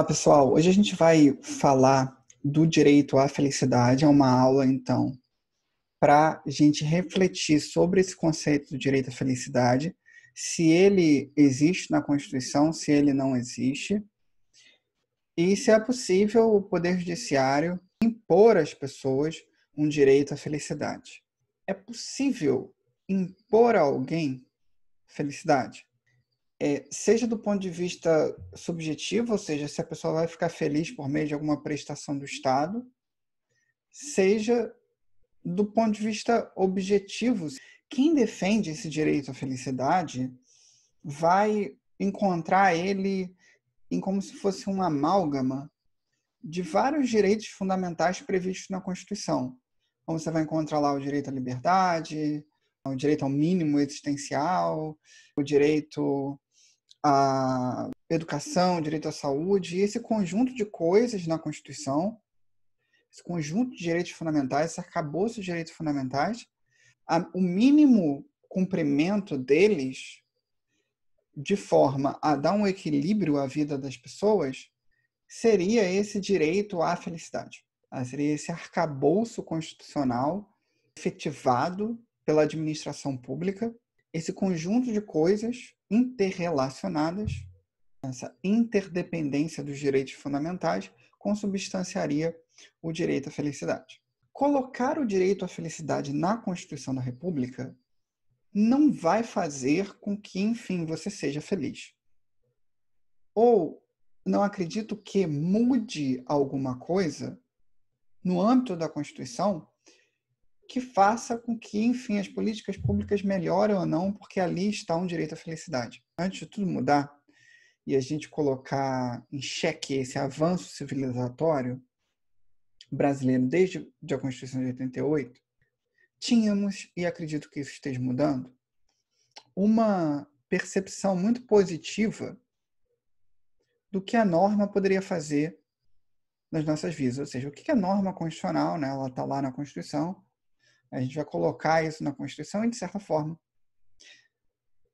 Olá, pessoal. Hoje a gente vai falar do direito à felicidade. É uma aula, então, para a gente refletir sobre esse conceito do direito à felicidade, se ele existe na Constituição, se ele não existe, e se é possível o Poder Judiciário impor às pessoas um direito à felicidade. É possível impor a alguém felicidade? é, seja do ponto de vista subjetivo, ou seja, se a pessoa vai ficar feliz por meio de alguma prestação do Estado, seja do ponto de vista objetivo. Quem defende esse direito à felicidade vai encontrar ele em como se fosse uma amálgama de vários direitos fundamentais previstos na Constituição. Então você vai encontrar lá o direito à liberdade, o direito ao mínimo existencial, o direito a educação, direito à saúde, e esse conjunto de coisas na Constituição, esse conjunto de direitos fundamentais, esse arcabouço de direitos fundamentais, a, o mínimo cumprimento deles, de forma a dar um equilíbrio à vida das pessoas, seria esse direito à felicidade. Ah, seria esse arcabouço constitucional efetivado pela administração pública esse conjunto de coisas interrelacionadas, essa interdependência dos direitos fundamentais, consubstanciaria o direito à felicidade. Colocar o direito à felicidade na Constituição da República não vai fazer com que, enfim, você seja feliz. Ou não acredito que mude alguma coisa no âmbito da Constituição que faça com que, enfim, as políticas públicas melhorem ou não, porque ali está um direito à felicidade. Antes de tudo mudar e a gente colocar em xeque esse avanço civilizatório brasileiro desde a Constituição de 88, tínhamos, e acredito que isso esteja mudando, uma percepção muito positiva do que a norma poderia fazer nas nossas vidas. Ou seja, o que a norma constitucional, né, ela está lá na Constituição, a gente vai colocar isso na Constituição e, de certa forma,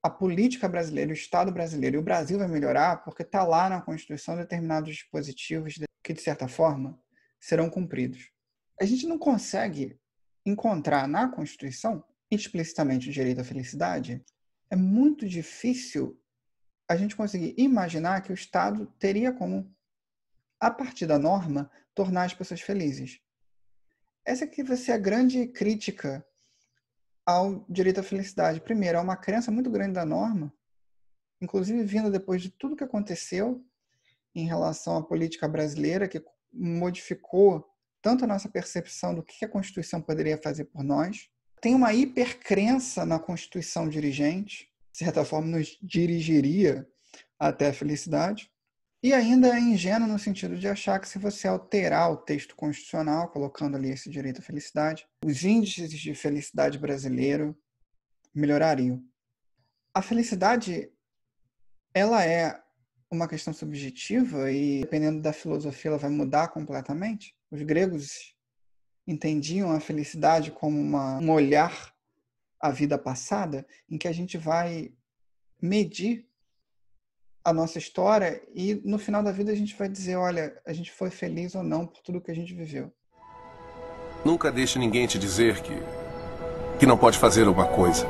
a política brasileira, o Estado brasileiro e o Brasil vai melhorar porque está lá na Constituição determinados dispositivos que, de certa forma, serão cumpridos. A gente não consegue encontrar na Constituição explicitamente o direito à felicidade. É muito difícil a gente conseguir imaginar que o Estado teria como, a partir da norma, tornar as pessoas felizes. Essa que vai ser a grande crítica ao direito à felicidade. Primeiro, há é uma crença muito grande da norma, inclusive vindo depois de tudo que aconteceu em relação à política brasileira, que modificou tanto a nossa percepção do que a Constituição poderia fazer por nós. Tem uma hipercrença na Constituição dirigente, de certa forma nos dirigiria até a felicidade. E ainda é ingênuo no sentido de achar que se você alterar o texto constitucional, colocando ali esse direito à felicidade, os índices de felicidade brasileiro melhorariam. A felicidade, ela é uma questão subjetiva e, dependendo da filosofia, ela vai mudar completamente. Os gregos entendiam a felicidade como uma, um olhar à vida passada, em que a gente vai medir a nossa história e no final da vida a gente vai dizer, olha, a gente foi feliz ou não por tudo que a gente viveu. Nunca deixe ninguém te dizer que que não pode fazer alguma coisa.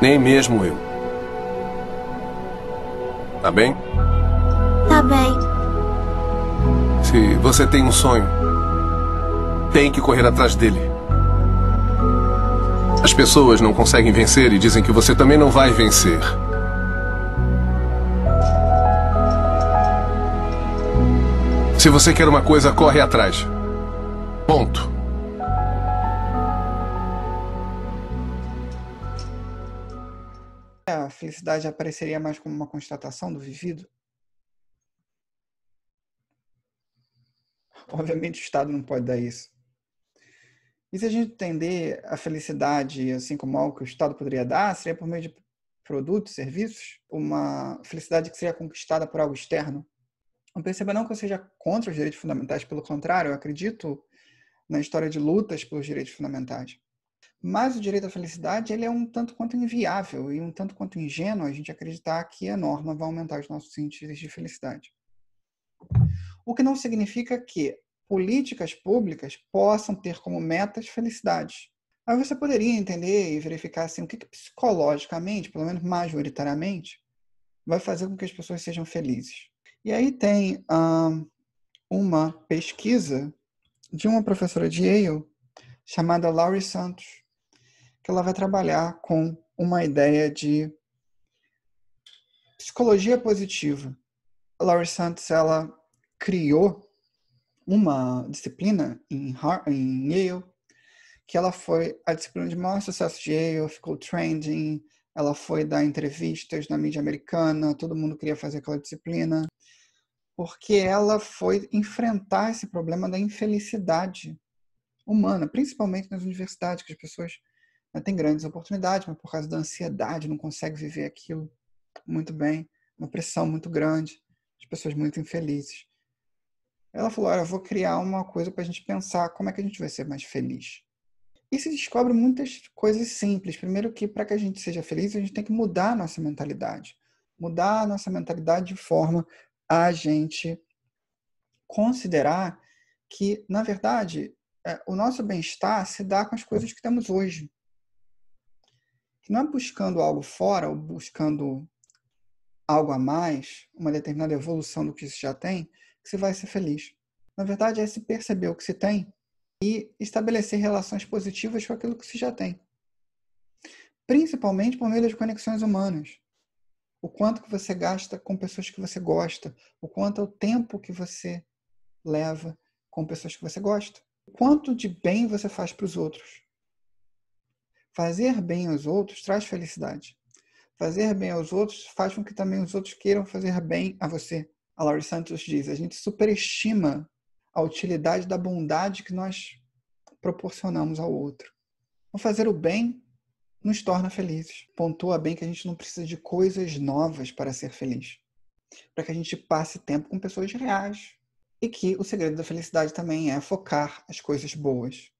Nem mesmo eu. Tá bem? Tá bem. Se você tem um sonho, tem que correr atrás dele. As pessoas não conseguem vencer e dizem que você também não vai vencer. Se você quer uma coisa, corre atrás. Ponto. A felicidade apareceria mais como uma constatação do vivido? Obviamente o Estado não pode dar isso. E se a gente entender a felicidade assim como algo que o Estado poderia dar, seria por meio de produtos, serviços, uma felicidade que seria conquistada por algo externo, não perceba não que eu seja contra os direitos fundamentais, pelo contrário, eu acredito na história de lutas pelos direitos fundamentais. Mas o direito à felicidade ele é um tanto quanto inviável e um tanto quanto ingênuo a gente acreditar que a norma vai aumentar os nossos sentidos de felicidade. O que não significa que políticas públicas possam ter como metas felicidade. Aí você poderia entender e verificar assim, o que, que psicologicamente, pelo menos majoritariamente, vai fazer com que as pessoas sejam felizes. E aí tem uma pesquisa de uma professora de Yale chamada Laurie Santos, que ela vai trabalhar com uma ideia de psicologia positiva. A Laurie Santos ela criou uma disciplina em, Harvard, em Yale que ela foi a disciplina de maior sucesso de Yale, ficou trending, ela foi dar entrevistas na mídia americana, todo mundo queria fazer aquela disciplina, porque ela foi enfrentar esse problema da infelicidade humana, principalmente nas universidades, que as pessoas né, têm grandes oportunidades, mas por causa da ansiedade não conseguem viver aquilo muito bem, uma pressão muito grande, as pessoas muito infelizes. Ela falou: Olha, eu vou criar uma coisa para a gente pensar como é que a gente vai ser mais feliz. E se descobre muitas coisas simples. Primeiro que para que a gente seja feliz, a gente tem que mudar a nossa mentalidade. Mudar a nossa mentalidade de forma a gente considerar que, na verdade, é, o nosso bem-estar se dá com as coisas que temos hoje. Que não é buscando algo fora ou buscando algo a mais, uma determinada evolução do que se já tem, que se vai ser feliz. Na verdade, é se perceber o que se tem e estabelecer relações positivas com aquilo que se já tem. Principalmente por meio das conexões humanas. O quanto que você gasta com pessoas que você gosta, o quanto é o tempo que você leva com pessoas que você gosta, o quanto de bem você faz para os outros. Fazer bem aos outros traz felicidade. Fazer bem aos outros faz com que também os outros queiram fazer bem a você. A Laurie Santos diz: a gente superestima a utilidade da bondade que nós proporcionamos ao outro. O fazer o bem nos torna felizes. Pontua bem que a gente não precisa de coisas novas para ser feliz. Para que a gente passe tempo com pessoas reais. E que o segredo da felicidade também é focar as coisas boas.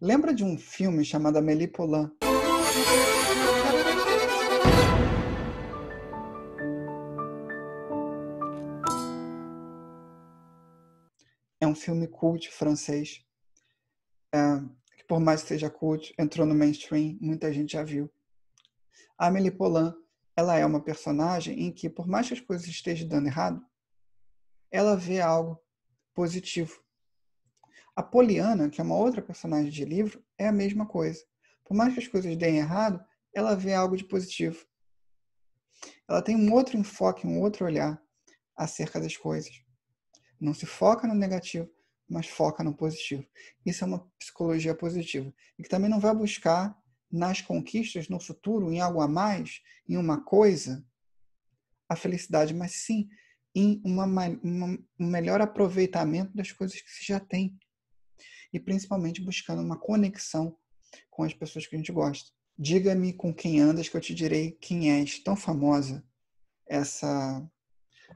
Lembra de um filme chamado Amélie Poulain? filme cult francês, é, que por mais que seja cult, entrou no mainstream, muita gente já viu. A Amélie Poulain, ela é uma personagem em que, por mais que as coisas estejam dando errado, ela vê algo positivo. A Poliana, que é uma outra personagem de livro, é a mesma coisa. Por mais que as coisas deem errado, ela vê algo de positivo. Ela tem um outro enfoque, um outro olhar acerca das coisas. Não se foca no negativo, mas foca no positivo. Isso é uma psicologia positiva. E que também não vai buscar nas conquistas, no futuro, em algo a mais, em uma coisa, a felicidade, mas sim em uma, uma, um melhor aproveitamento das coisas que se já tem. E principalmente buscando uma conexão com as pessoas que a gente gosta. Diga-me com quem andas que eu te direi quem és. Tão famosa essa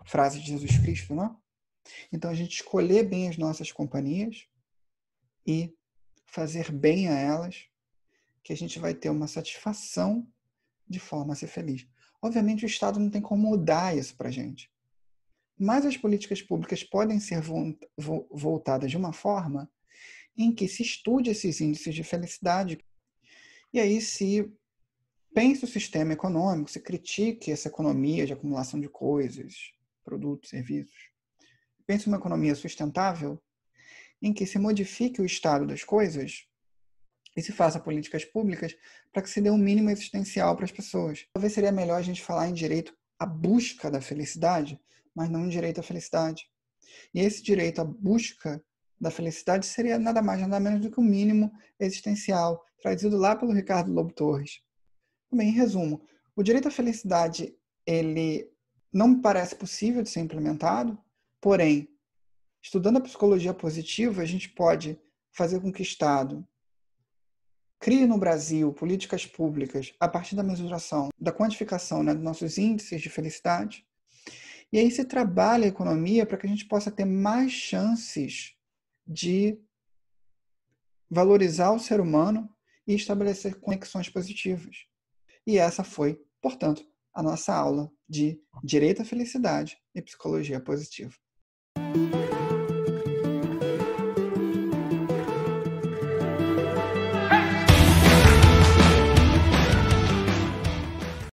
frase de Jesus Cristo, não é? Então, a gente escolher bem as nossas companhias e fazer bem a elas, que a gente vai ter uma satisfação de forma a ser feliz. Obviamente, o Estado não tem como mudar isso para a gente. Mas as políticas públicas podem ser voltadas de uma forma em que se estude esses índices de felicidade. E aí se pense o sistema econômico, se critique essa economia de acumulação de coisas, produtos, serviços, pensa uma economia sustentável em que se modifique o estado das coisas e se faça políticas públicas para que se dê um mínimo existencial para as pessoas. Talvez seria melhor a gente falar em direito à busca da felicidade, mas não em direito à felicidade. E esse direito à busca da felicidade seria nada mais, nada menos do que o um mínimo existencial, trazido lá pelo Ricardo Lobo Torres. Bem, em resumo, o direito à felicidade, ele não me parece possível de ser implementado, Porém, estudando a psicologia positiva, a gente pode fazer com que o Estado crie no Brasil políticas públicas a partir da mesuração, da quantificação né, dos nossos índices de felicidade. E aí se trabalha a economia para que a gente possa ter mais chances de valorizar o ser humano e estabelecer conexões positivas. E essa foi, portanto, a nossa aula de Direito à Felicidade e Psicologia Positiva. Thank you.